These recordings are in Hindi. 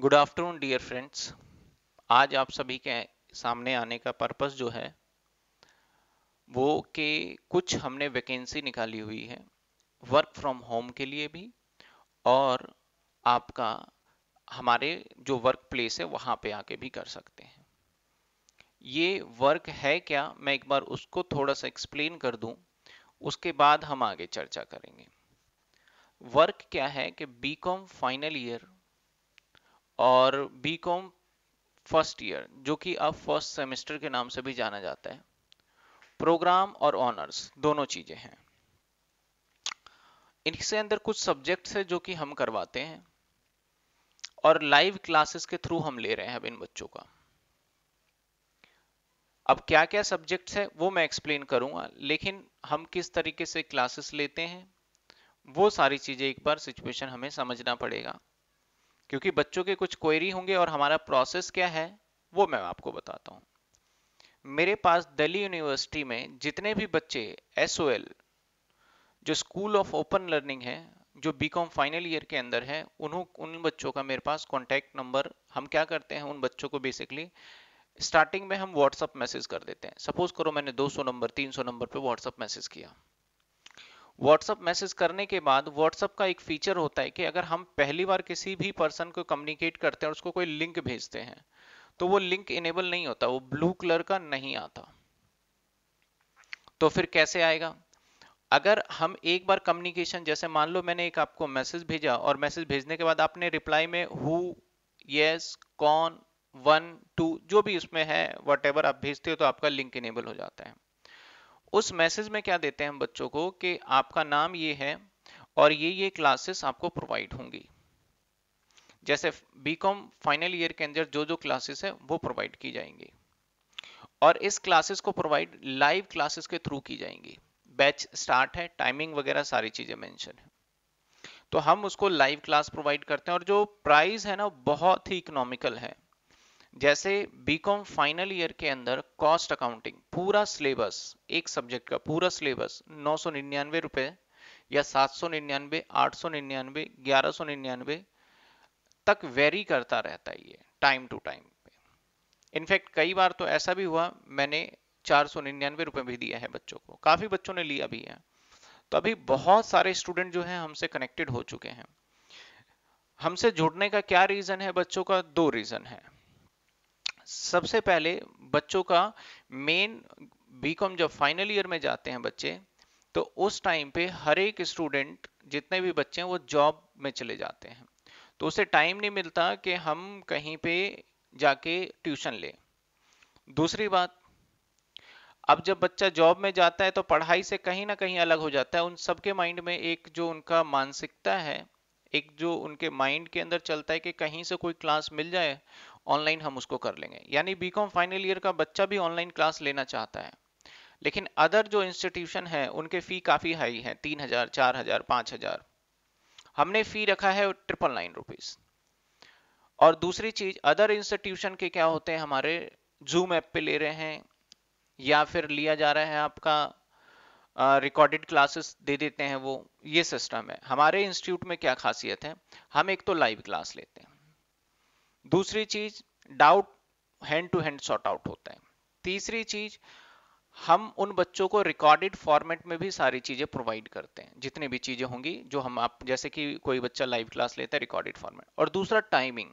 गुड आफ्टरनून डियर फ्रेंड्स आज आप सभी के सामने आने का पर्पस जो है वो के कुछ हमने वैकेंसी निकाली हुई है वर्क फ्रॉम होम के लिए भी और आपका हमारे जो वर्क प्लेस है वहाँ पे आके भी कर सकते हैं ये वर्क है क्या मैं एक बार उसको थोड़ा सा एक्सप्लेन कर दूं उसके बाद हम आगे चर्चा करेंगे वर्क क्या है कि बीकॉम फाइनल ईयर और बी कॉम फर्स्ट ईयर जो कि अब फर्स्ट सेमेस्टर के नाम से भी जाना जाता है प्रोग्राम और ऑनर्स दोनों चीज़ें हैं इसके अंदर कुछ सब्जेक्ट्स है जो कि हम करवाते हैं और लाइव क्लासेस के थ्रू हम ले रहे हैं अब इन बच्चों का अब क्या क्या सब्जेक्ट्स है वो मैं एक्सप्लेन करूंगा लेकिन हम किस तरीके से क्लासेस लेते हैं वो सारी चीज़ें एक बार सिचुएशन हमें समझना पड़ेगा क्योंकि बच्चों के कुछ क्वेरी होंगे और हमारा प्रोसेस क्या है वो मैं आपको बताता हूँ मेरे पास दिल्ली यूनिवर्सिटी में जितने भी बच्चे एस जो स्कूल ऑफ ओपन लर्निंग है जो बी फाइनल ईयर के अंदर है उन्हों उन बच्चों का मेरे पास कॉन्टैक्ट नंबर हम क्या करते हैं उन बच्चों को बेसिकली स्टार्टिंग में हम व्हाट्सअप मैसेज कर देते हैं सपोज करो मैंने 200 नंबर 300 नंबर पे व्हाट्सअप मैसेज किया व्हाट्सअप मैसेज करने के बाद व्हाट्सअप का एक फीचर होता है कि अगर हम पहली बार किसी भी पर्सन को कम्युनिकेट करते हैं उसको कोई लिंक भेजते हैं तो वो लिंक इनेबल नहीं होता वो ब्लू कलर का नहीं आता तो फिर कैसे आएगा अगर हम एक बार कम्युनिकेशन जैसे मान लो मैंने एक आपको मैसेज भेजा और मैसेज भेजने के बाद आपने रिप्लाई में हु यस कौन वन टू जो भी उसमें है वट आप भेजते हो तो आपका लिंक इनेबल हो जाता है उस मैसेज में क्या देते हैं हम बच्चों को कि आपका नाम ये है और ये ये क्लासेस आपको प्रोवाइड होंगी जैसे बीकॉम फाइनल ईयर के अंदर जो जो क्लासेस है वो प्रोवाइड की जाएंगी और इस क्लासेस को प्रोवाइड लाइव क्लासेस के थ्रू की जाएंगी बैच स्टार्ट है टाइमिंग वगैरह सारी चीजें मेंशन है तो हम उसको लाइव क्लास प्रोवाइड करते हैं और जो प्राइस है ना बहुत ही इकोनॉमिकल है जैसे बीकॉम फाइनल ईयर के अंदर कॉस्ट अकाउंटिंग पूरा सिलेबस एक सब्जेक्ट का पूरा सिलेबस नौ सौ निन्यानवे रुपये या सात सौ निन्यानवे आठ सौ निन्यानवे ग्यारह सौ निन्यानवे तक वेरी करता रहता है ये टाइम टू टाइम पे इनफैक्ट कई बार तो ऐसा भी हुआ मैंने चार सौ निन्यानवे रुपये भी दिया है बच्चों को काफ़ी बच्चों ने लिया भी है तो अभी बहुत सारे स्टूडेंट जो हैं हमसे कनेक्टेड हो चुके हैं हमसे जुड़ने का क्या रीज़न है बच्चों का दो रीज़न है सबसे पहले बच्चों का मेन बीकॉम जब फाइनल ईयर में जाते हैं बच्चे तो उस टाइम पे हर एक स्टूडेंट जितने भी बच्चे हैं वो जॉब में चले जाते हैं तो उसे टाइम नहीं मिलता कि हम कहीं पे जाके ट्यूशन ले दूसरी बात अब जब बच्चा जॉब में जाता है तो पढ़ाई से कहीं ना कहीं अलग हो जाता है उन सबके माइंड में एक जो उनका मानसिकता है एक जो उनके माइंड के अंदर चलता है कि कहीं से कोई क्लास मिल जाए ऑनलाइन हम उसको कर लेंगे यानी बी फाइनल ईयर का बच्चा भी ऑनलाइन क्लास लेना चाहता है लेकिन अदर जो इंस्टीट्यूशन है उनके फ़ी काफ़ी हाई है तीन हज़ार चार हज़ार पाँच हज़ार हमने फ़ी रखा है ट्रिपल नाइन रुपीज़ और दूसरी चीज़ अदर इंस्टीट्यूशन के क्या होते हैं हमारे जूम ऐप पे ले रहे हैं या फिर लिया जा रहा है आपका रिकॉर्डेड क्लासेस दे देते हैं वो ये सिस्टम है हमारे इंस्टीट्यूट में क्या खासियत है हम एक तो लाइव क्लास लेते हैं दूसरी चीज doubt hand to hand sort out होता है तीसरी चीज हम उन बच्चों को रिकॉर्डेड फॉर्मेट में भी सारी चीज़ें प्रोवाइड करते हैं जितनी भी चीज़ें होंगी जो हम आप जैसे कि कोई बच्चा लाइव क्लास लेता है रिकॉर्डेड फॉर्मेट और दूसरा टाइमिंग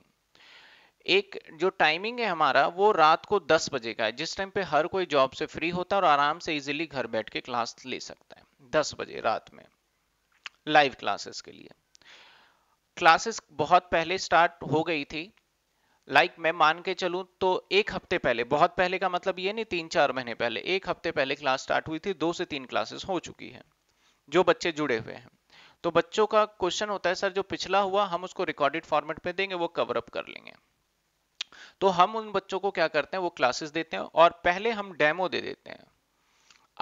एक जो टाइमिंग है हमारा वो रात को 10 बजे का है जिस टाइम पे हर कोई जॉब से फ्री होता है और आराम से इजीली घर बैठ के क्लास ले सकता है 10 बजे रात में लाइव क्लासेस के लिए क्लासेस बहुत पहले स्टार्ट हो गई थी लाइक like मैं मान के चलूं तो एक हफ्ते पहले बहुत पहले का मतलब ये नहीं तीन चार महीने पहले एक हफ्ते पहले क्लास स्टार्ट हुई थी दो से तीन क्लासेस हो चुकी है जो बच्चे जुड़े हुए हैं तो बच्चों का क्वेश्चन होता है सर जो पिछला हुआ हम उसको रिकॉर्डेड फॉर्मेट में देंगे वो कवर अप कर लेंगे तो हम उन बच्चों को क्या करते हैं वो क्लासेस देते हैं और पहले हम डेमो दे देते हैं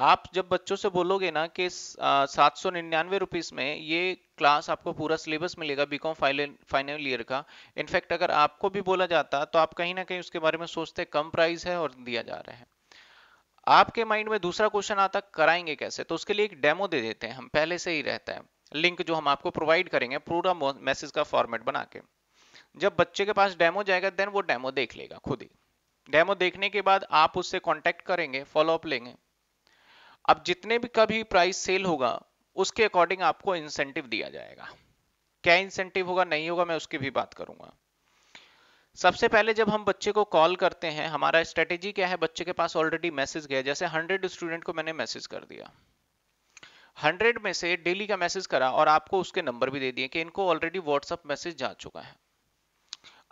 आप जब बच्चों से बोलोगे ना कि सात सौ निन्यानवे रुपीज़ में ये क्लास आपको पूरा सिलेबस मिलेगा बीकॉम फाइनल ईयर का इनफैक्ट अगर आपको भी बोला जाता तो आप कहीं ना कहीं उसके बारे में सोचते कम प्राइस है और दिया जा रहा है आपके माइंड में दूसरा क्वेश्चन आता कराएंगे कैसे तो उसके लिए एक डेमो दे देते हैं हम पहले से ही रहता है लिंक जो हम आपको प्रोवाइड करेंगे पूरा मैसेज का फॉर्मेट बना के जब बच्चे के पास डेमो जाएगा देन वो डेमो देख लेगा खुद ही डेमो देखने के बाद आप उससे कॉन्टेक्ट करेंगे फॉलोअप लेंगे अब जितने भी का भी प्राइस सेल होगा उसके अकॉर्डिंग आपको इंसेंटिव दिया जाएगा क्या इंसेंटिव होगा नहीं होगा मैं उसकी भी बात करूंगा सबसे पहले जब हम बच्चे को कॉल करते हैं हमारा स्ट्रेटेजी क्या है बच्चे के पास ऑलरेडी मैसेज गया जैसे हंड्रेड स्टूडेंट को मैंने मैसेज कर दिया हंड्रेड में से डेली का मैसेज करा और आपको उसके नंबर भी दे दिए कि इनको ऑलरेडी व्हाट्सअप मैसेज जा चुका है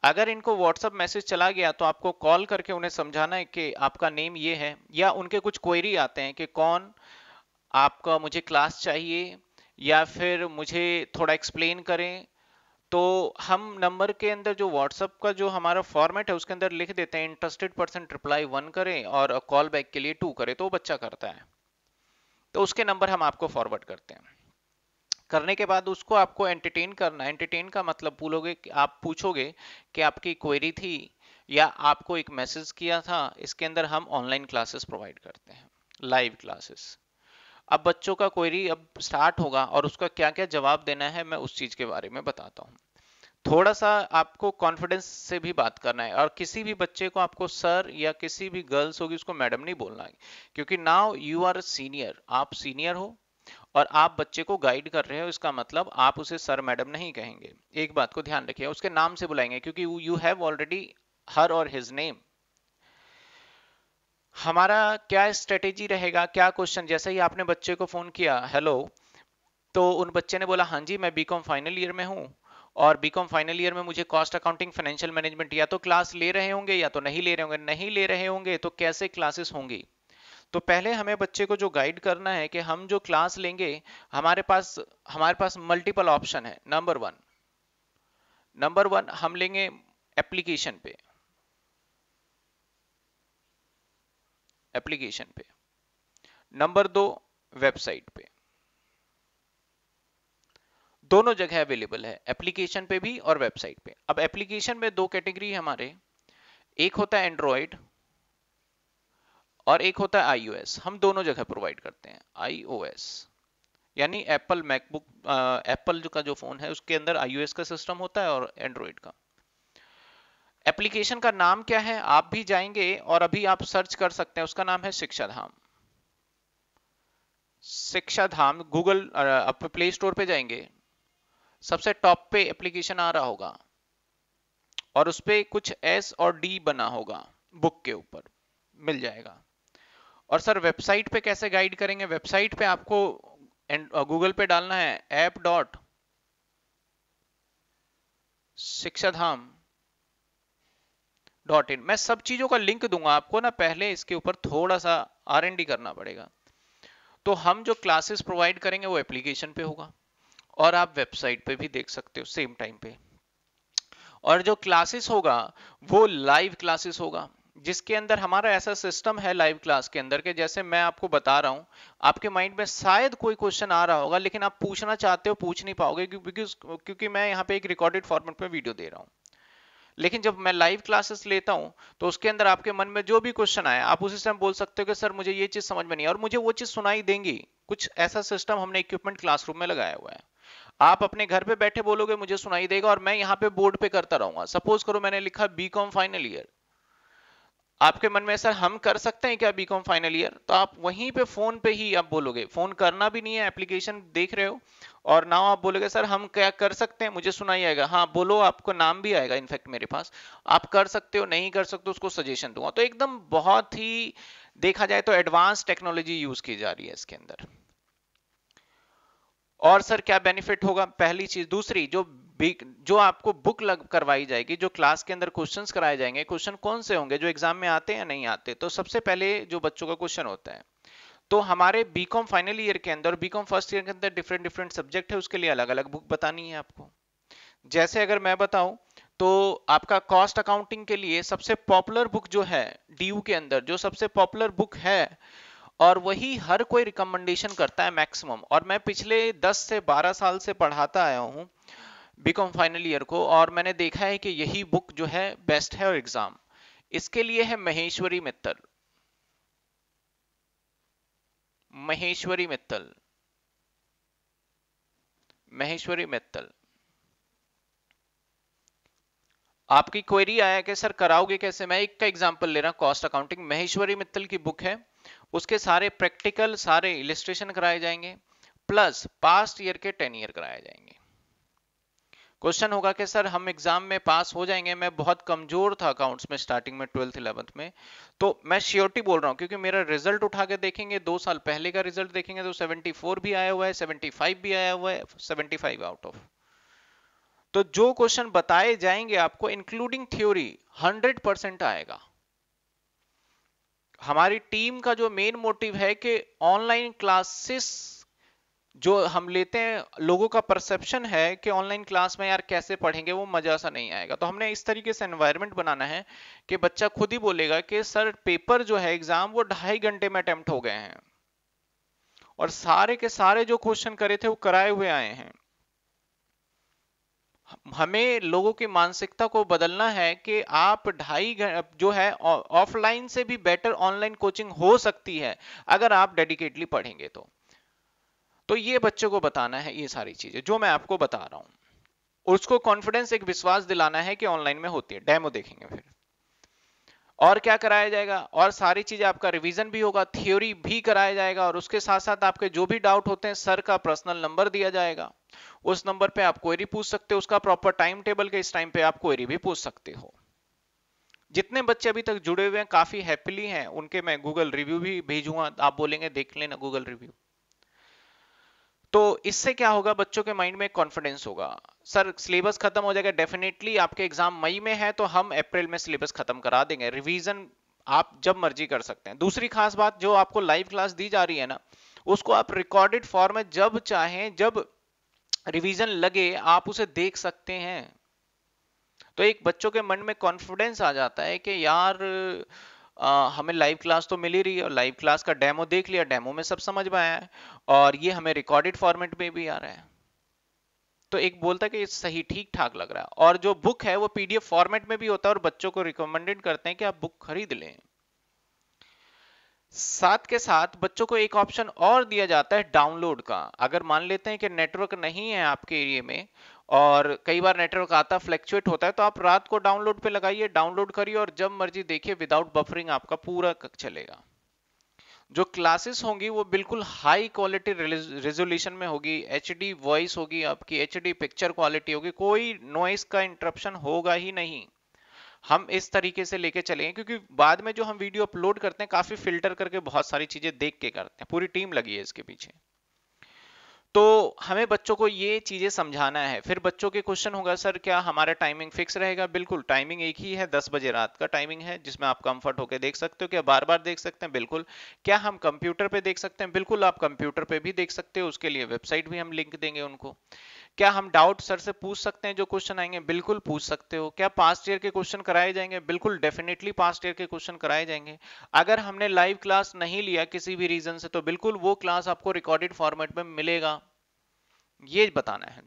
अगर इनको व्हाट्सअप मैसेज चला गया तो आपको कॉल करके उन्हें समझाना है कि आपका नेम ये है या उनके कुछ क्वेरी आते हैं कि कौन आपका मुझे क्लास चाहिए या फिर मुझे थोड़ा एक्सप्लेन करें तो हम नंबर के अंदर जो व्हाट्सअप का जो हमारा फॉर्मेट है उसके अंदर लिख देते हैं इंटरेस्टेड पर्सन रिप्लाई वन करें और कॉल बैक के लिए टू करें तो वो बच्चा करता है तो उसके नंबर हम आपको फॉरवर्ड करते हैं करने के बाद उसको आपको एंटरटेन करना एंटरटेन का मतलब पूछोगे आप पूछोगे कि आपकी क्वेरी थी या आपको एक मैसेज किया था इसके अंदर हम ऑनलाइन क्लासेस प्रोवाइड करते हैं लाइव क्लासेस अब बच्चों का क्वेरी अब स्टार्ट होगा और उसका क्या क्या जवाब देना है मैं उस चीज़ के बारे में बताता हूँ थोड़ा सा आपको कॉन्फिडेंस से भी बात करना है और किसी भी बच्चे को आपको सर या किसी भी गर्ल्स होगी उसको मैडम नहीं बोलना है क्योंकि नाउ यू आर सीनियर आप सीनियर हो और आप बच्चे को गाइड कर रहे हो इसका मतलब आप उसे सर मैडम नहीं कहेंगे एक बात को ध्यान रखिए उसके नाम से बुलाएंगे क्योंकि यू हैव ऑलरेडी हर और हिज नेम हमारा क्या स्ट्रेटेजी रहेगा क्या क्वेश्चन जैसे ही आपने बच्चे को फोन किया हेलो तो उन बच्चे ने बोला हाँ जी मैं बीकॉम फाइनल ईयर में हूँ और बीकॉम फाइनल ईयर में मुझे कॉस्ट अकाउंटिंग फाइनेंशियल मैनेजमेंट या तो क्लास ले रहे होंगे या तो नहीं ले रहे होंगे नहीं ले रहे होंगे तो कैसे क्लासेस होंगी तो पहले हमें बच्चे को जो गाइड करना है कि हम जो क्लास लेंगे हमारे पास हमारे पास मल्टीपल ऑप्शन है नंबर वन नंबर वन हम लेंगे एप्लीकेशन पे एप्लीकेशन पे नंबर दो वेबसाइट पे दोनों जगह अवेलेबल है एप्लीकेशन पे भी और वेबसाइट पे अब एप्लीकेशन में दो कैटेगरी हमारे एक होता है एंड्रॉयड और एक होता है iOS हम दोनों जगह प्रोवाइड करते हैं iOS यानी एप्पल मैकबुक एप्पल का जो फोन है उसके अंदर iOS का सिस्टम होता है और एंड्रॉइड का एप्लीकेशन का नाम क्या है आप भी जाएंगे और अभी आप सर्च कर सकते हैं उसका नाम है शिक्षा धाम शिक्षा धाम गूगल प्ले स्टोर पे जाएंगे सबसे टॉप पे एप्लीकेशन आ रहा होगा और उस पर कुछ एस और डी बना होगा बुक के ऊपर मिल जाएगा और सर वेबसाइट पे कैसे गाइड करेंगे वेबसाइट पे आपको गूगल uh, पे डालना है ऐप डॉट शिक्षा धाम डॉट इन मैं सब चीजों का लिंक दूंगा आपको ना पहले इसके ऊपर थोड़ा सा आर एन डी करना पड़ेगा तो हम जो क्लासेस प्रोवाइड करेंगे वो एप्लीकेशन पे होगा और आप वेबसाइट पे भी देख सकते हो सेम टाइम पे और जो क्लासेस होगा वो लाइव क्लासेस होगा जिसके अंदर हमारा ऐसा सिस्टम है लाइव क्लास के अंदर के जैसे मैं आपको बता रहा हूँ आपके माइंड में शायद कोई क्वेश्चन आ रहा होगा लेकिन आप पूछना चाहते हो पूछ नहीं पाओगे क्योंकि मैं यहाँ पे एक रिकॉर्डेड फॉर्मेट में वीडियो दे रहा हूँ लेकिन जब मैं लाइव क्लासेस लेता हूँ तो उसके अंदर आपके मन में जो भी क्वेश्चन आए आप उसी समय बोल सकते हो कि सर मुझे ये चीज़ समझ में नहीं और मुझे वो चीज़ सुनाई देंगी कुछ ऐसा सिस्टम हमने इक्विपमेंट क्लासरूम में लगाया हुआ है आप अपने घर पे बैठे बोलोगे मुझे सुनाई देगा और मैं यहाँ पे बोर्ड पे करता रहूंगा सपोज करो मैंने लिखा बी कॉम फाइनल ईयर आपके मन में सर हम कर सकते हैं क्या बीकॉम फाइनल ईयर तो आप वहीं पे फोन पे ही आप बोलोगे फोन करना भी नहीं है एप्लीकेशन देख रहे हो और ना आप बोलोगे सर हम क्या कर सकते हैं मुझे सुनाई आएगा हाँ बोलो आपको नाम भी आएगा इनफैक्ट मेरे पास आप कर सकते हो नहीं कर सकते उसको सजेशन दूंगा तो एकदम बहुत ही देखा जाए तो एडवांस टेक्नोलॉजी यूज की जा रही है इसके अंदर और सर क्या बेनिफिट होगा पहली चीज दूसरी जो भी जो आपको बुक लग करवाई जाएगी जो क्लास के अंदर क्वेश्चन कराए जाएंगे क्वेश्चन कौन से होंगे जो एग्जाम में आते हैं नहीं आते तो सबसे पहले जो बच्चों का क्वेश्चन होता है तो हमारे बीकॉम फाइनल ईयर के अंदर बीकॉम फर्स्ट ईयर के अंदर डिफरेंट डिफरेंट सब्जेक्ट है उसके लिए अलग अलग बुक बतानी है आपको जैसे अगर मैं बताऊं तो आपका कॉस्ट अकाउंटिंग के लिए सबसे पॉपुलर बुक जो है डी के अंदर जो सबसे पॉपुलर बुक है और वही हर कोई रिकमेंडेशन करता है मैक्सिमम और मैं पिछले 10 से 12 साल से पढ़ाता आया हूँ बीकॉम फाइनल ईयर को और मैंने देखा है कि यही बुक जो है बेस्ट है और एग्जाम इसके लिए है महेश्वरी मित्तल महेश्वरी मित्तल महेश्वरी मित्तल आपकी क्वेरी आया कि सर कराओगे कैसे मैं एक का एग्जांपल ले रहा हूं कॉस्ट अकाउंटिंग महेश्वरी मित्तल की बुक है उसके सारे प्रैक्टिकल सारे इलिस्ट्रेशन कराए जाएंगे प्लस पास्ट ईयर के टेन ईयर कराए जाएंगे क्वेश्चन होगा कि सर हम एग्जाम में पास हो जाएंगे मैं बहुत कमजोर था अकाउंट्स में स्टार्टिंग में ट्वेल्थ इलेवंथ में तो मैं श्योरिटी बोल रहा हूँ क्योंकि मेरा रिजल्ट उठा के देखेंगे दो साल पहले का रिजल्ट देखेंगे तो 74 भी आया हुआ है 75 भी आया हुआ है 75 आउट ऑफ तो जो क्वेश्चन बताए जाएंगे आपको इंक्लूडिंग थ्योरी हंड्रेड परसेंट आएगा हमारी टीम का जो मेन मोटिव है कि ऑनलाइन क्लासेस जो हम लेते हैं लोगों का परसेप्शन है कि ऑनलाइन क्लास में यार कैसे पढ़ेंगे वो मज़ा सा नहीं आएगा तो हमने इस तरीके से एनवायरनमेंट बनाना है कि बच्चा खुद ही बोलेगा कि सर पेपर जो है एग्ज़ाम वो ढाई घंटे में अटेम्प्ट हो गए हैं और सारे के सारे जो क्वेश्चन करे थे वो कराए हुए आए हैं हमें लोगों की मानसिकता को बदलना है कि आप ढाई जो है ऑफलाइन से भी बेटर ऑनलाइन कोचिंग हो सकती है अगर आप डेडिकेटली पढ़ेंगे तो तो ये बच्चों को बताना है ये सारी चीजें जो मैं आपको बता रहा हूं उसको कॉन्फिडेंस एक विश्वास दिलाना है कि ऑनलाइन में होती है डेमो देखेंगे फिर और क्या कराया जाएगा और सारी चीजें आपका रिवीजन भी होगा थ्योरी भी कराया जाएगा और उसके साथ साथ आपके जो भी डाउट होते हैं सर का पर्सनल नंबर दिया जाएगा उस नंबर पे आप क्वेरी पूछ सकते हो उसका प्रॉपर टाइम टेबल के इस टाइम पे आप क्वेरी भी पूछ सकते हो जितने बच्चे अभी तक जुड़े हुए हैं काफी हैप्पीली हैं उनके मैं गूगल रिव्यू भी भेजूंगा आप बोलेंगे देख लेना गूगल रिव्यू तो इससे क्या होगा बच्चों के माइंड में कॉन्फिडेंस होगा सर सिलेबस खत्म हो जाएगा डेफिनेटली आपके एग्जाम मई में है तो हम अप्रैल में सिलेबस खत्म करा देंगे रिवीजन आप जब मर्जी कर सकते हैं दूसरी खास बात जो आपको लाइव क्लास दी जा रही है ना उसको आप रिकॉर्डेड फॉर्म में जब चाहें जब रिवीजन लगे आप उसे देख सकते हैं तो एक बच्चों के मन में कॉन्फिडेंस आ जाता है कि यार आ, हमें लाइव क्लास तो मिल ही रही है और लाइव क्लास का डेमो देख लिया डेमो में सब समझ में आया है और ये हमें रिकॉर्डेड फॉर्मेट में भी आ रहा है तो एक बोलता है कि सही ठीक ठाक लग रहा है और जो बुक है वो पीडीएफ फॉर्मेट में भी होता है और बच्चों को रिकमेंडेड करते हैं कि आप बुक खरीद लें साथ के साथ बच्चों को एक ऑप्शन और दिया जाता है डाउनलोड का अगर मान लेते हैं कि नेटवर्क नहीं है आपके एरिया में और कई बार नेटवर्क आता फ्लैक्चुएट होता है तो आप रात को डाउनलोड पे लगाइए डाउनलोड करिए और जब मर्जी देखिए विदाउट बफरिंग आपका पूरा चलेगा जो क्लासेस होंगी वो बिल्कुल हाई क्वालिटी रेजोल्यूशन में होगी एच वॉइस होगी आपकी एच पिक्चर क्वालिटी होगी कोई नॉइस का इंटरप्शन होगा ही नहीं हम इस तरीके से लेके चलेंगे क्योंकि बाद में जो हम वीडियो अपलोड करते हैं काफी फिल्टर करके बहुत सारी चीजें देख के करते हैं पूरी टीम लगी है इसके पीछे तो हमें बच्चों को ये चीज़ें समझाना है फिर बच्चों के क्वेश्चन होगा सर क्या हमारा टाइमिंग फिक्स रहेगा बिल्कुल टाइमिंग एक ही है दस बजे रात का टाइमिंग है जिसमें आप कंफर्ट होकर देख सकते हो क्या बार बार देख सकते हैं बिल्कुल क्या हम कंप्यूटर पे देख सकते हैं बिल्कुल आप कंप्यूटर पे भी देख सकते हो उसके लिए वेबसाइट भी हम लिंक देंगे उनको क्या हम डाउट सर से पूछ सकते हैं जो क्वेश्चन आएंगे बिल्कुल पूछ सकते हो क्या पास्ट ईयर के क्वेश्चन कराए जाएंगे बिल्कुल डेफिनेटली पास्ट ईयर के क्वेश्चन कराए जाएंगे अगर हमने लाइव क्लास नहीं लिया किसी भी रीजन से तो बिल्कुल वो क्लास आपको रिकॉर्डेड फॉर्मेट में मिलेगा ये बताना है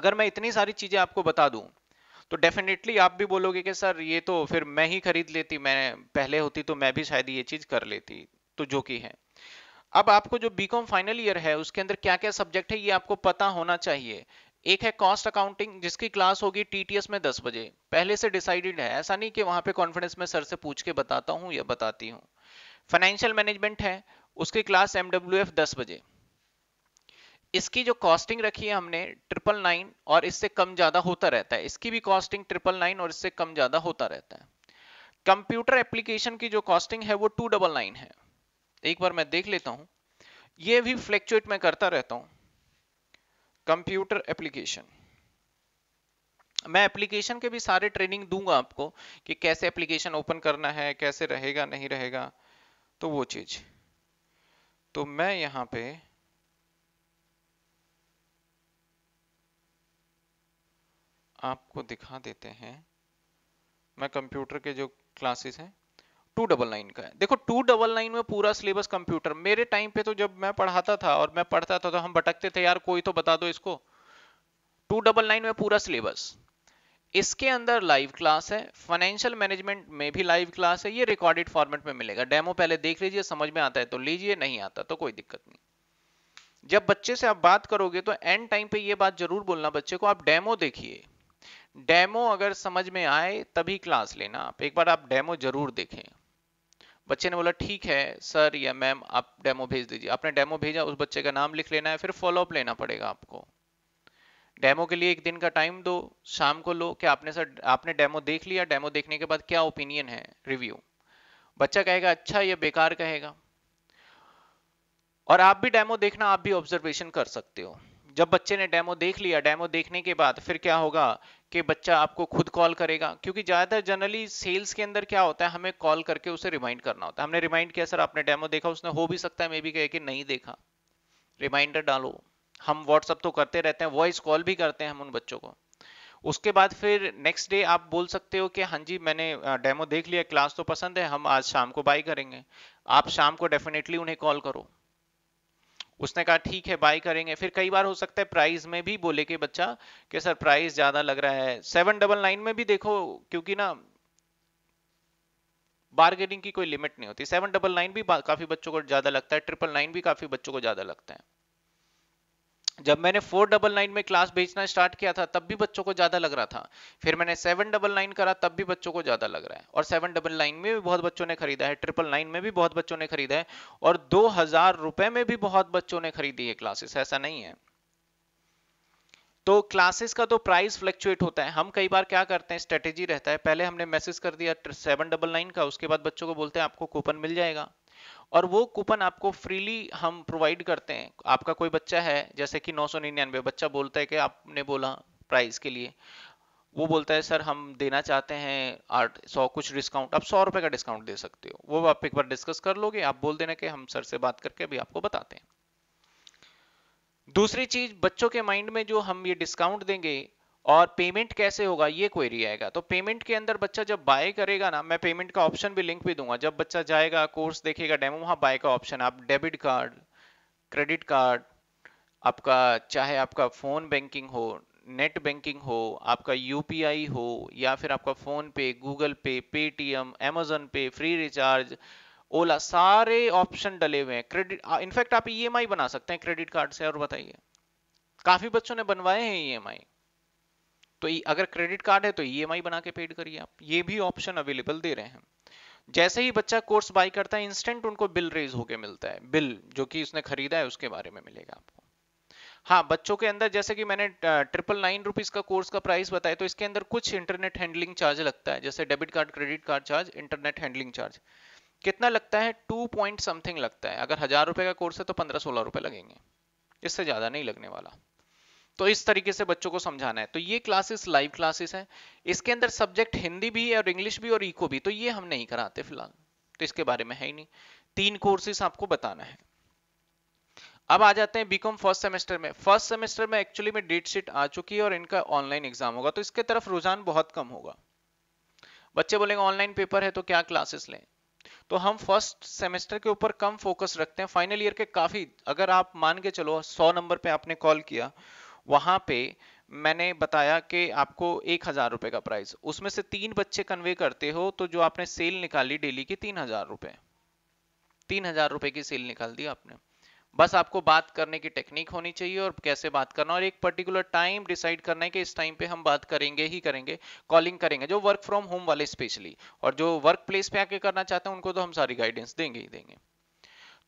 अगर मैं इतनी सारी चीजें आपको बता दू तो डेफिनेटली आप भी बोलोगे कि सर ये तो फिर मैं ही खरीद लेती मैं पहले होती तो मैं भी शायद ये चीज कर लेती तो जो की है अब आपको जो बीकॉम फाइनल ईयर है उसके अंदर क्या क्या सब्जेक्ट है ये आपको पता होना चाहिए एक है कॉस्ट अकाउंटिंग जिसकी क्लास होगी टीटीएस में 10 बजे पहले से डिसाइडेड है ऐसा नहीं कि वहां पे कॉन्फ्रेंस में सर से पूछ के बताता हूँ या बताती हूँ फाइनेंशियल मैनेजमेंट है उसकी क्लास एमडब्ल्यू एफ दस बजे इसकी जो कॉस्टिंग रखी है हमने ट्रिपल नाइन और इससे कम ज्यादा होता रहता है इसकी भी कॉस्टिंग ट्रिपल नाइन और इससे कम ज्यादा होता रहता है कंप्यूटर एप्लीकेशन की जो कॉस्टिंग है वो टू डबल नाइन है एक बार मैं देख लेता हूं ये भी फ्लैक्चुएट में करता रहता हूं कंप्यूटर एप्लीकेशन मैं एप्लीकेशन के भी सारे ट्रेनिंग दूंगा आपको कि कैसे एप्लीकेशन ओपन करना है कैसे रहेगा नहीं रहेगा तो वो चीज तो मैं यहां पे आपको दिखा देते हैं मैं कंप्यूटर के जो क्लासेस हैं टू डबल नाइन का है देखो टू डबल नाइन में पूरा सिलेबस कंप्यूटर मेरे टाइम पे तो जब मैं पढ़ाता था और मैं पढ़ता था तो हम भटकते थे यार कोई तो बता दो इसको टू डबल नाइन में पूरा सिलेबस इसके अंदर लाइव क्लास है फाइनेंशियल मैनेजमेंट में भी लाइव क्लास है ये रिकॉर्डेड फॉर्मेट में मिलेगा डेमो पहले देख लीजिए समझ में आता है तो लीजिए नहीं आता तो कोई दिक्कत नहीं जब बच्चे से आप बात करोगे तो एंड टाइम पे ये बात जरूर बोलना बच्चे को आप डेमो देखिए डेमो अगर समझ में आए तभी क्लास लेना आप एक बार आप डेमो जरूर देखें बच्चे ने बोला ठीक है सर या मैम आप डेमो भेज दीजिए आपने डेमो भेजा उस बच्चे का नाम लिख लेना है फिर फॉलोअप लेना पड़ेगा आपको डेमो के लिए एक दिन का टाइम दो शाम को लो कि आपने सर आपने डेमो देख लिया डेमो देखने के बाद क्या ओपिनियन है रिव्यू बच्चा कहेगा अच्छा या बेकार कहेगा और आप भी डेमो देखना आप भी ऑब्जर्वेशन कर सकते हो जब बच्चे ने डेमो देख लिया डेमो देखने के बाद फिर क्या होगा कि बच्चा आपको खुद कॉल करेगा क्योंकि ज़्यादातर जनरली सेल्स के अंदर क्या होता है हमें कॉल करके उसे रिमाइंड करना होता है हमने रिमाइंड किया सर आपने डेमो देखा उसने हो भी सकता है मे भी कहे कि नहीं देखा रिमाइंडर डालो हम व्हाट्सअप तो करते रहते हैं वॉइस कॉल भी करते हैं हम उन बच्चों को उसके बाद फिर नेक्स्ट डे आप बोल सकते हो कि हाँ जी मैंने डेमो देख लिया क्लास तो पसंद है हम आज शाम को बाई करेंगे आप शाम को डेफिनेटली उन्हें कॉल करो उसने कहा ठीक है बाय करेंगे फिर कई बार हो सकता है प्राइस में भी बोले के बच्चा कि सर प्राइस ज्यादा लग रहा है सेवन डबल नाइन में भी देखो क्योंकि ना बार्गेनिंग की कोई लिमिट नहीं होती सेवन डबल नाइन भी काफी बच्चों को ज्यादा लगता है ट्रिपल नाइन भी काफी बच्चों को ज्यादा लगता है जब मैंने फोर डबल नाइन में क्लास भेजना स्टार्ट किया था तब भी बच्चों को ज्यादा लग रहा था फिर मैंने सेवन डबल नाइन करा तब भी बच्चों को ज्यादा लग रहा है और सेवन डबल नाइन में भी बहुत बच्चों ने खरीदा है ट्रिपल नाइन में भी बहुत बच्चों ने खरीदा है और दो हजार रुपए में भी बहुत बच्चों ने खरीदी है क्लासेस ऐसा नहीं है तो क्लासेस का तो प्राइस फ्लक्चुएट होता है हम कई बार क्या करते हैं स्ट्रेटेजी रहता है पहले हमने मैसेज कर दिया सेवन डबल नाइन का उसके बाद बच्चों को बोलते हैं आपको कूपन मिल जाएगा और वो कूपन आपको फ्रीली हम प्रोवाइड करते हैं आपका कोई बच्चा है जैसे कि नौ बच्चा बोलता है कि आपने बोला प्राइस के लिए वो बोलता है सर हम देना चाहते हैं आठ सौ कुछ डिस्काउंट आप सौ रुपए का डिस्काउंट दे सकते हो वो आप एक बार डिस्कस कर लोगे आप बोल देना कि हम सर से बात करके अभी आपको बताते हैं दूसरी चीज बच्चों के माइंड में जो हम ये डिस्काउंट देंगे और पेमेंट कैसे होगा ये क्वेरी आएगा तो पेमेंट के अंदर बच्चा जब बाय करेगा ना मैं पेमेंट का ऑप्शन भी लिंक भी दूंगा जब बच्चा जाएगा कोर्स देखेगा डेमो वहां बाय का ऑप्शन आप डेबिट कार्ड क्रेडिट कार्ड आपका चाहे आपका फोन बैंकिंग हो नेट बैंकिंग हो आपका यूपीआई हो या फिर आपका phone PhonePe Google Pay Paytm Amazon Pay free recharge Ola सारे ऑप्शन डले हुए हैं क्रेडिट इनफैक्ट आप ईएमआई e बना सकते हैं क्रेडिट कार्ड से और बताइए काफी बच्चों ने बनवाए हैं ईएमआई e तो अगर क्रेडिट कार्ड है तो ई e बना के पेड करिए आप ये भी ऑप्शन अवेलेबल दे रहे हैं जैसे ही बच्चा कोर्स बाय करता है इंस्टेंट उनको बिल रेज होके मिलता है बिल जो कि उसने खरीदा है उसके बारे में मिलेगा आपको हाँ बच्चों के अंदर जैसे कि मैंने ट्रिपल नाइन रुपीज का कोर्स का प्राइस बताया तो इसके अंदर कुछ इंटरनेट हैंडलिंग चार्ज लगता है जैसे debit card credit card charge internet handling charge कितना लगता है टू पॉइंट समथिंग लगता है अगर हजार रुपए का कोर्स है तो पंद्रह सोलह रुपए लगेंगे इससे ज्यादा नहीं लगने वाला तो इस तरीके से बच्चों को समझाना है तो ये क्लासेस लाइव क्लासेस हैं इसके अंदर सब्जेक्ट हिंदी भी है और इंग्लिश भी और इको भी तो ये हम नहीं कराते फिलहाल तो इसके बारे में है ही नहीं तीन कोर्सेस आपको बताना है अब आ जाते हैं बीकॉम फर्स्ट सेमेस्टर में फर्स्ट सेमेस्टर में एक्चुअली में डेट शीट आ चुकी है और इनका ऑनलाइन एग्जाम होगा तो इसके तरफ रुझान बहुत कम होगा बच्चे बोलेंगे ऑनलाइन पेपर है तो क्या क्लासेस लें तो हम फर्स्ट सेमेस्टर के ऊपर कम फोकस रखते हैं फाइनल ईयर के काफी अगर आप मान के चलो सौ नंबर पे आपने कॉल किया वहां पे मैंने बताया कि आपको एक हज़ार रुपए का प्राइस उसमें से तीन बच्चे कन्वे करते हो तो जो आपने सेल निकाली डेली की तीन हज़ार रुपए तीन हज़ार रुपए की सेल निकाल दी आपने बस आपको बात करने की टेक्निक होनी चाहिए और कैसे बात करना और एक पर्टिकुलर टाइम डिसाइड करना है कि इस टाइम पे हम बात करेंगे ही करेंगे कॉलिंग करेंगे जो वर्क फ्रॉम होम वाले स्पेशली और जो वर्क प्लेस पे आके करना चाहते हैं उनको तो हम सारी गाइडेंस देंगे ही देंगे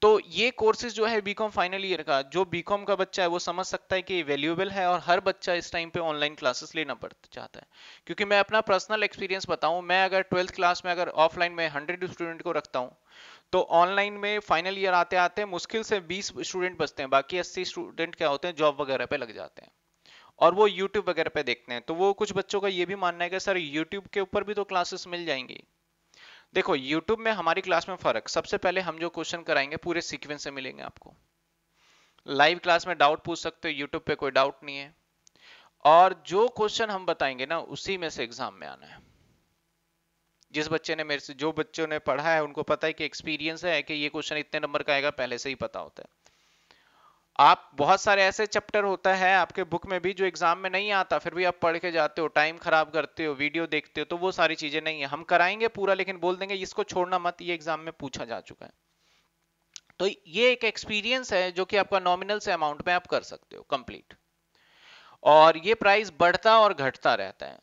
तो ये कोर्सेज जो है बीकॉम फाइनल ईयर का जो बीकॉम का बच्चा है वो समझ सकता है कि वैल्यूएबल है और हर बच्चा इस टाइम पे ऑनलाइन क्लासेस लेना पड़ता चाहता है क्योंकि मैं अपना पर्सनल एक्सपीरियंस बताऊं मैं अगर ट्वेल्थ क्लास में अगर ऑफलाइन में हंड्रेड स्टूडेंट को रखता हूँ तो ऑनलाइन में फाइनल ईयर आते आते मुश्किल से बीस स्टूडेंट बचते हैं बाकी अस्सी स्टूडेंट क्या होते हैं जॉब वगैरह पे लग जाते हैं और वो यूट्यूब वगैरह पे देखते हैं तो वो कुछ बच्चों का ये भी मानना है कि सर यूट्यूब के ऊपर भी तो क्लासेस मिल जाएंगी देखो यूट्यूब में हमारी क्लास में फर्क सबसे पहले हम जो क्वेश्चन कराएंगे पूरे सीक्वेंस से मिलेंगे आपको लाइव क्लास में डाउट पूछ सकते हो यूट्यूब पे कोई डाउट नहीं है और जो क्वेश्चन हम बताएंगे ना उसी में से एग्जाम में आना है जिस बच्चे ने मेरे से जो बच्चों ने पढ़ा है उनको पता है कि एक्सपीरियंस है कि ये क्वेश्चन इतने नंबर का आएगा पहले से ही पता होता है आप बहुत सारे ऐसे चैप्टर होता है आपके बुक में भी जो एग्जाम में नहीं आता फिर भी आप पढ़ के जाते हो टाइम खराब करते हो वीडियो देखते हो तो वो सारी चीजें नहीं है हम कराएंगे पूरा लेकिन बोल देंगे इसको छोड़ना मत ये एग्जाम में पूछा जा चुका है तो ये एक एक्सपीरियंस है जो कि आपका नॉमिनल से अमाउंट में आप कर सकते हो कंप्लीट और ये प्राइस बढ़ता और घटता रहता है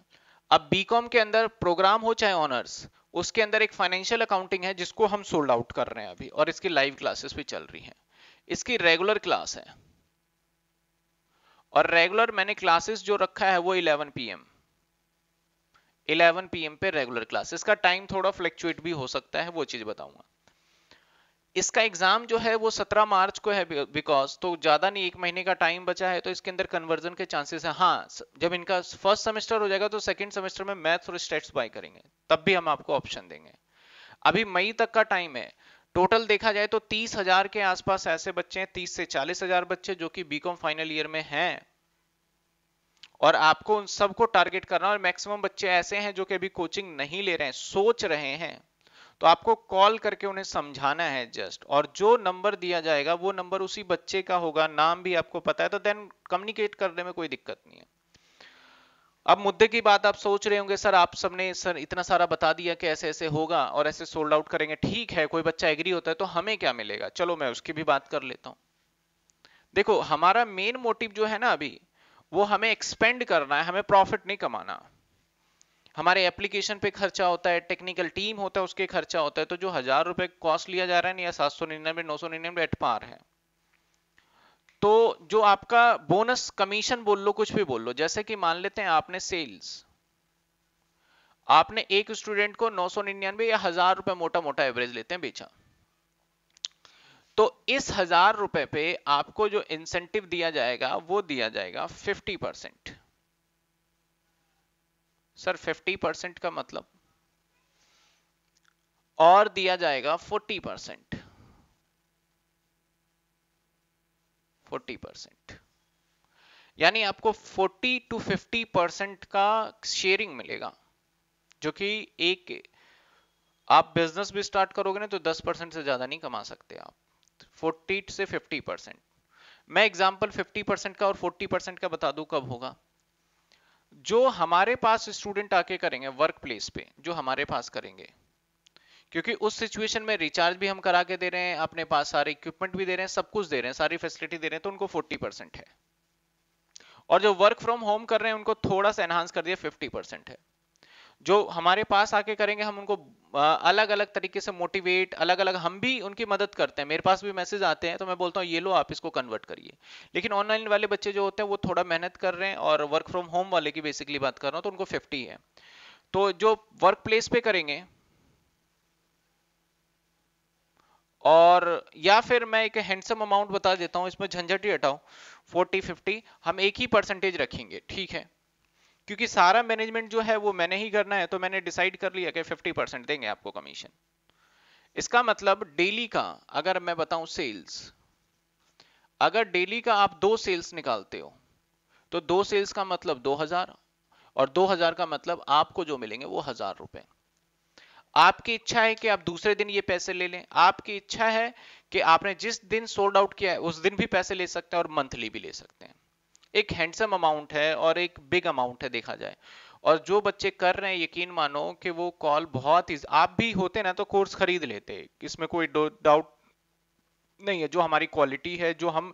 अब बीकॉम के अंदर प्रोग्राम हो चाहे ऑनर्स उसके अंदर एक फाइनेंशियल अकाउंटिंग है जिसको हम सोल्ड आउट कर रहे हैं अभी और इसकी लाइव क्लासेस भी चल रही है इसकी रेगुलर क्लास है और रेगुलर मैंने क्लासेस जो रखा है वो 11 पीएम 11 पीएम पे रेगुलर क्लासेस का टाइम थोड़ा फ्लक्चुएट भी हो सकता है वो चीज बताऊंगा इसका एग्जाम जो है वो 17 मार्च को है बिकॉज तो ज्यादा नहीं एक महीने का टाइम बचा है तो इसके अंदर कन्वर्जन के चांसेस है हाँ जब इनका फर्स्ट सेमेस्टर हो जाएगा तो सेकेंड सेमेस्टर में मैथ्स और स्टेट्स बाय करेंगे तब भी हम आपको ऑप्शन देंगे अभी मई तक का टाइम है टोटल देखा जाए तो तीस हजार के आसपास ऐसे बच्चे हैं तीस से चालीस हजार बच्चे जो कि बीकॉम फाइनल ईयर में हैं और आपको उन सबको टारगेट करना और मैक्सिमम बच्चे ऐसे हैं जो कि अभी कोचिंग नहीं ले रहे हैं सोच रहे हैं तो आपको कॉल करके उन्हें समझाना है जस्ट और जो नंबर दिया जाएगा वो नंबर उसी बच्चे का होगा नाम भी आपको पता है तो देन कम्युनिकेट करने में कोई दिक्कत नहीं है अब मुद्दे की बात आप सोच रहे होंगे सर आप सबने सर इतना सारा बता दिया कि ऐसे ऐसे होगा और ऐसे सोल्ड आउट करेंगे ठीक है कोई बच्चा एग्री होता है तो हमें क्या मिलेगा चलो मैं उसकी भी बात कर लेता हूँ देखो हमारा मेन मोटिव जो है ना अभी वो हमें एक्सपेंड करना है हमें प्रॉफिट नहीं कमाना हमारे एप्लीकेशन पे खर्चा होता है टेक्निकल टीम होता है उसके खर्चा होता है तो जो हजार रुपए कॉस्ट लिया जा रहा है या सात सौ निन्यानवे नौ सौ निन्यानवे एट पार है तो जो आपका बोनस कमीशन बोल लो कुछ भी बोल लो जैसे कि मान लेते हैं आपने सेल्स आपने एक स्टूडेंट को नौ सौ निन्यानवे या हजार रुपए मोटा मोटा एवरेज लेते हैं बेचा तो इस हजार रुपए पे आपको जो इंसेंटिव दिया जाएगा वो दिया जाएगा fifty percent sir fifty percent का मतलब और दिया जाएगा फोर्टी परसेंट फोर्टी परसेंट यानी आपको फोर्टी टू फिफ्टी परसेंट का शेयरिंग मिलेगा जो कि एक आप बिजनेस भी स्टार्ट करोगे ना तो दस परसेंट से ज्यादा नहीं कमा सकते आप फोर्टी से फिफ्टी परसेंट मैं एग्जाम्पल फिफ्टी परसेंट का और फोर्टी परसेंट का बता दू कब होगा जो हमारे पास स्टूडेंट आके करेंगे वर्क प्लेस पे जो हमारे पास करेंगे क्योंकि उस सिचुएशन में रिचार्ज भी हम करा के दे रहे हैं अपने पास सारे इक्विपमेंट भी दे रहे हैं सब कुछ दे रहे हैं सारी फैसिलिटी दे रहे हैं तो उनको 40 परसेंट है और जो वर्क फ्रॉम होम कर रहे हैं उनको थोड़ा सा एनहांस कर दिया 50 परसेंट है जो हमारे पास आके करेंगे हम उनको अलग अलग तरीके से मोटिवेट अलग अलग हम भी उनकी मदद करते हैं मेरे पास भी मैसेज आते हैं तो मैं बोलता हूँ ये लो आप इसको कन्वर्ट करिए लेकिन ऑनलाइन वाले बच्चे जो होते हैं वो थोड़ा मेहनत कर रहे हैं और वर्क फ्रॉम होम वाले की बेसिकली बात कर रहा हूँ तो उनको फिफ्टी है तो जो वर्क प्लेस पे करेंगे और या फिर मैं एक हैंडसम अमाउंट बता देता हूं इसमें झंझट ही हटाओ 40 50 हम एक ही परसेंटेज रखेंगे ठीक है क्योंकि सारा मैनेजमेंट जो है वो मैंने ही करना है तो मैंने डिसाइड कर लिया कि 50 परसेंट देंगे आपको कमीशन इसका मतलब डेली का अगर मैं बताऊं सेल्स अगर डेली का आप दो सेल्स निकालते हो तो दो सेल्स का मतलब 2000 और 2000 का मतलब आपको जो मिलेंगे वो हजार रुपए आपकी इच्छा है कि आप दूसरे दिन ये पैसे ले लें आपकी इच्छा है कि आपने जिस दिन सोल्ड आउट किया है उस दिन भी पैसे ले सकते हैं और मंथली भी ले सकते हैं एक हैंडसम अमाउंट है और एक बिग अमाउंट है देखा जाए और जो बच्चे कर रहे हैं यकीन मानो कि वो कॉल बहुत ही आप भी होते ना तो कोर्स खरीद लेते इसमें कोई डाउट नहीं है जो हमारी क्वालिटी है जो हम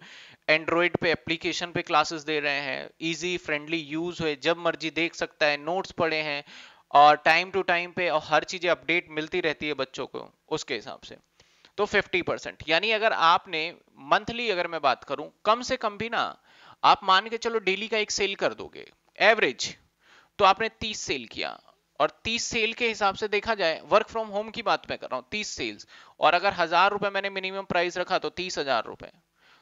एंड्रॉयड पे एप्लीकेशन पे क्लासेस दे रहे हैं इजी फ्रेंडली यूज है जब मर्जी देख सकता है नोट्स पढ़े हैं और टाइम टू टाइम पे और हर चीज़ें अपडेट मिलती रहती है बच्चों को उसके हिसाब से तो 50 परसेंट यानी अगर आपने मंथली अगर मैं बात करूं कम से कम भी ना आप मान के चलो डेली का एक सेल कर दोगे एवरेज तो आपने 30 सेल किया और 30 सेल के हिसाब से देखा जाए वर्क फ्रॉम होम की बात मैं कर रहा हूँ 30 सेल्स और अगर हजार रुपए मैंने मिनिमम प्राइस रखा तो तीस हजार रुपए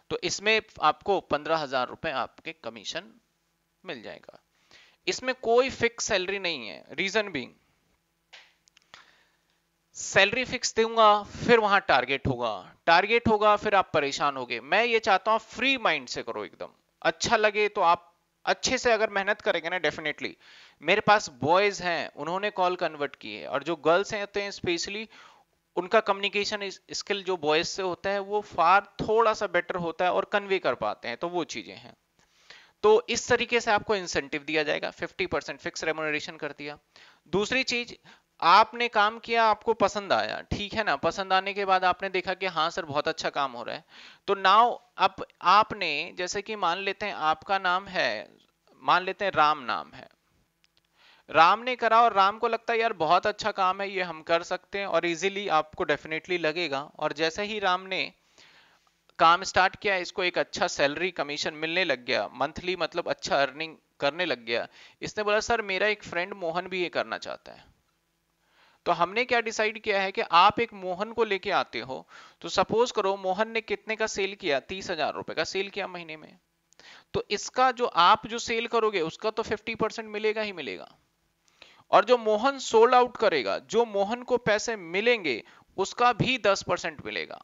तो इसमें आपको पंद्रह हजार रुपए आपके कमीशन मिल जाएगा इसमें कोई फिक्स सैलरी नहीं है रीजन बींग सैलरी फिक्स दूंगा फिर वहां टारगेट होगा टारगेट होगा फिर आप परेशान हो मैं ये चाहता हूं फ्री माइंड से करो एकदम अच्छा लगे तो आप अच्छे से अगर मेहनत करेंगे ना डेफिनेटली मेरे पास बॉयज हैं उन्होंने कॉल कन्वर्ट की है और जो गर्ल्स होते हैं स्पेशली उनका कम्युनिकेशन स्किल जो बॉयज से होता है वो फार थोड़ा सा बेटर होता है और कन्वे कर पाते हैं तो वो चीजें हैं तो इस तरीके से आपको इंसेंटिव दिया जाएगा 50 परसेंट फिक्स रेमोनरेशन कर दिया दूसरी चीज आपने काम किया आपको पसंद आया ठीक है ना पसंद आने के बाद आपने देखा कि हाँ सर बहुत अच्छा काम हो रहा है तो नाव अब आपने जैसे कि मान लेते हैं आपका नाम है मान लेते हैं राम नाम है राम ने करा और राम को लगता है यार बहुत अच्छा काम है ये हम कर सकते हैं और इजीली आपको डेफिनेटली लगेगा और जैसे ही राम ने काम स्टार्ट किया इसको एक अच्छा सैलरी कमीशन मिलने लग गया मंथली मतलब अच्छा अर्निंग करने लग गया इसने बोला सर मेरा एक फ्रेंड मोहन भी ये करना चाहता है तो हमने क्या डिसाइड किया है कि आप एक मोहन को लेके आते हो तो सपोज करो मोहन ने कितने का सेल किया तीस हजार रुपए का सेल किया महीने में तो इसका जो आप जो सेल करोगे उसका तो फिफ्टी परसेंट मिलेगा ही मिलेगा और जो मोहन सोल्ड आउट करेगा जो मोहन को पैसे मिलेंगे उसका भी दस परसेंट मिलेगा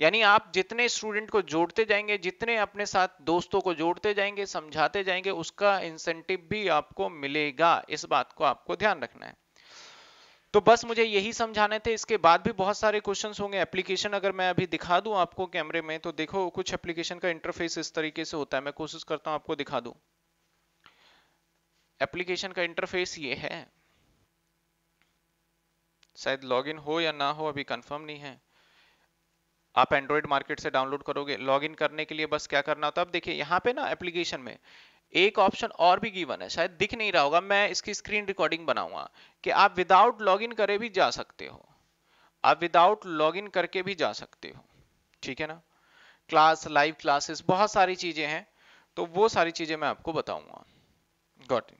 यानी आप जितने स्टूडेंट को जोड़ते जाएंगे जितने अपने साथ दोस्तों को जोड़ते जाएंगे समझाते जाएंगे उसका इंसेंटिव भी आपको मिलेगा इस बात को आपको ध्यान रखना है तो बस मुझे यही समझाने थे इसके बाद भी बहुत सारे क्वेश्चन होंगे एप्लीकेशन अगर मैं अभी दिखा दूं आपको कैमरे में तो देखो कुछ एप्लीकेशन का इंटरफेस इस तरीके से होता है मैं कोशिश करता हूं आपको दिखा दू एप्लीकेशन का इंटरफेस ये है शायद लॉग हो या ना हो अभी कंफर्म नहीं है आप एंड्रॉइड मार्केट से डाउनलोड करोगे लॉगिन करने के लिए बस क्या करना होता है अब देखिए यहाँ पे ना एप्लीकेशन में एक ऑप्शन और भी गिवन है शायद दिख नहीं रहा होगा मैं इसकी स्क्रीन रिकॉर्डिंग बनाऊंगा कि आप विदाउट लॉगिन करे भी जा सकते हो आप विदाउट लॉगिन करके भी जा सकते हो ठीक है ना क्लास लाइव क्लासेस बहुत सारी चीजें हैं तो वो सारी चीजें मैं आपको बताऊंगा गॉट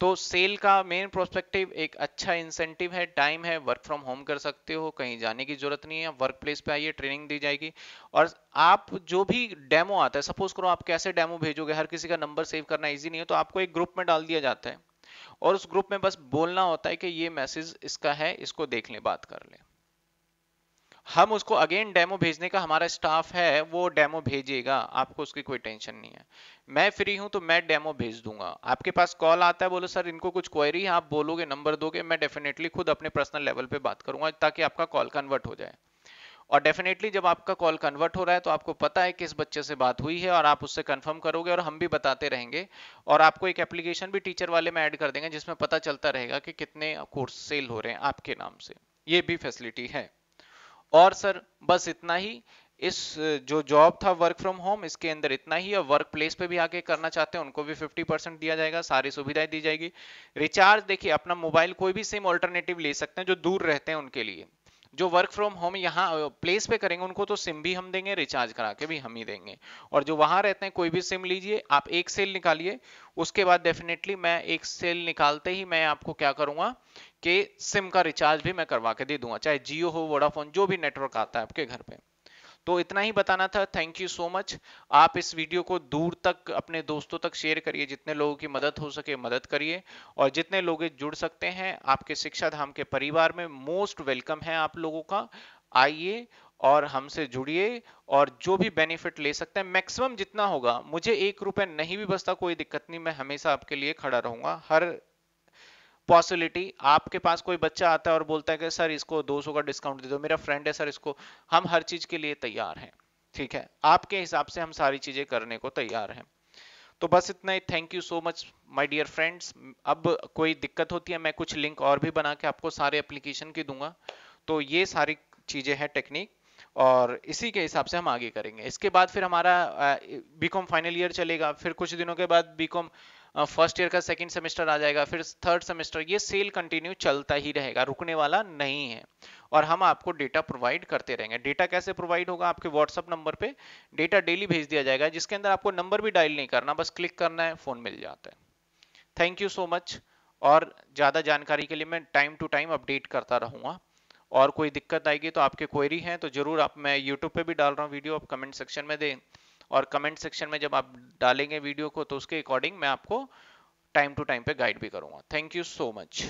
तो सेल का मेन प्रोस्पेक्टिव एक अच्छा इंसेंटिव है टाइम है वर्क फ्रॉम होम कर सकते हो कहीं जाने की जरूरत नहीं है वर्क प्लेस पे आइए ट्रेनिंग दी जाएगी और आप जो भी डेमो आता है सपोज करो आप कैसे डेमो भेजोगे हर किसी का नंबर सेव करना ईजी नहीं है तो आपको एक ग्रुप में डाल दिया जाता है और उस ग्रुप में बस बोलना होता है कि ये मैसेज इसका है इसको देख लें बात कर लें हम उसको अगेन डेमो भेजने का हमारा स्टाफ है वो डेमो भेजेगा आपको उसकी कोई टेंशन नहीं है मैं फ्री हूं तो मैं डेमो भेज दूंगा आपके पास कॉल आता है बोलो सर इनको कुछ क्वेरी है आप बोलोगे नंबर दोगे मैं डेफिनेटली खुद अपने पर्सनल लेवल पे बात करूंगा ताकि आपका कॉल कन्वर्ट हो जाए और डेफिनेटली जब आपका कॉल कन्वर्ट हो रहा है तो आपको पता है किस बच्चे से बात हुई है और आप उससे कंफर्म करोगे और हम भी बताते रहेंगे और आपको एक एप्लीकेशन भी टीचर वाले में ऐड कर देंगे जिसमें पता चलता रहेगा कि कितने कोर्स सेल हो रहे हैं आपके नाम से ये भी फैसिलिटी है और सर बस इतना ही इस जो जॉब था वर्क फ्रॉम होम इसके अंदर इतना ही और वर्क प्लेस पे भी आके करना चाहते हैं उनको भी 50 परसेंट दिया जाएगा सारी सुविधाएं दी जाएगी रिचार्ज देखिए अपना मोबाइल कोई भी सिम ऑल्टरनेटिव ले सकते हैं जो दूर रहते हैं उनके लिए जो वर्क फ्रॉम होम यहाँ प्लेस पे करेंगे उनको तो सिम भी हम देंगे रिचार्ज करा के भी हम ही देंगे और जो वहां रहते हैं कोई भी सिम लीजिए आप एक सेल निकालिए उसके बाद डेफिनेटली मैं एक सेल निकालते ही मैं आपको क्या करूंगा कि सिम का रिचार्ज भी मैं करवा के दे दूंगा चाहे जियो हो वोडाफोन जो भी नेटवर्क आता है आपके घर पे तो इतना ही बताना था थैंक यू सो मच आप इस वीडियो को दूर तक अपने दोस्तों तक शेयर करिए जितने लोगों की मदद हो सके मदद करिए और जितने लोग जुड़ सकते हैं आपके शिक्षा धाम के परिवार में मोस्ट वेलकम है आप लोगों का आइए और हमसे जुड़िए और जो भी बेनिफिट ले सकते हैं मैक्सिमम जितना होगा मुझे एक रुपए नहीं भी बचता कोई दिक्कत नहीं मैं हमेशा आपके लिए खड़ा रहूंगा हर पॉसिबिलिटी आपके पास कोई बच्चा आता है और बोलता है कि सर इसको 200 का डिस्काउंट दे दो मेरा फ्रेंड है सर इसको हम हर चीज के लिए तैयार हैं ठीक है आपके हिसाब से हम सारी चीजें करने को तैयार हैं तो बस इतना ही thank you so much my dear friends अब कोई दिक्कत होती है मैं कुछ लिंक और भी बना के आपको सारे एप्लीकेशन की दूंगा तो ये सारी चीज़ें हैं टेक्निक और इसी के हिसाब से हम आगे करेंगे इसके बाद फिर हमारा बीकॉम फाइनल ईयर चलेगा फिर कुछ दिनों के बाद बीकॉम फर्स्ट ईयर का सेकेंड सेमेस्टर आ जाएगा फिर थर्ड सेमेस्टर ये सेल कंटिन्यू चलता ही रहेगा रुकने वाला नहीं है और हम आपको डेटा प्रोवाइड करते रहेंगे डेटा कैसे प्रोवाइड होगा आपके व्हाट्सअप नंबर पे डेटा डेली भेज दिया जाएगा जिसके अंदर आपको नंबर भी डायल नहीं करना बस क्लिक करना है फोन मिल जाता है थैंक यू सो मच और ज़्यादा जानकारी के लिए मैं टाइम टू टाइम अपडेट करता रहूँगा और कोई दिक्कत आएगी तो आपके क्वेरी हैं तो ज़रूर आप मैं यूट्यूब पे भी डाल रहा हूँ वीडियो आप कमेंट सेक्शन में दें और कमेंट सेक्शन में जब आप डालेंगे वीडियो को तो उसके अकॉर्डिंग मैं आपको टाइम टू टाइम पे गाइड भी करूंगा थैंक यू सो मच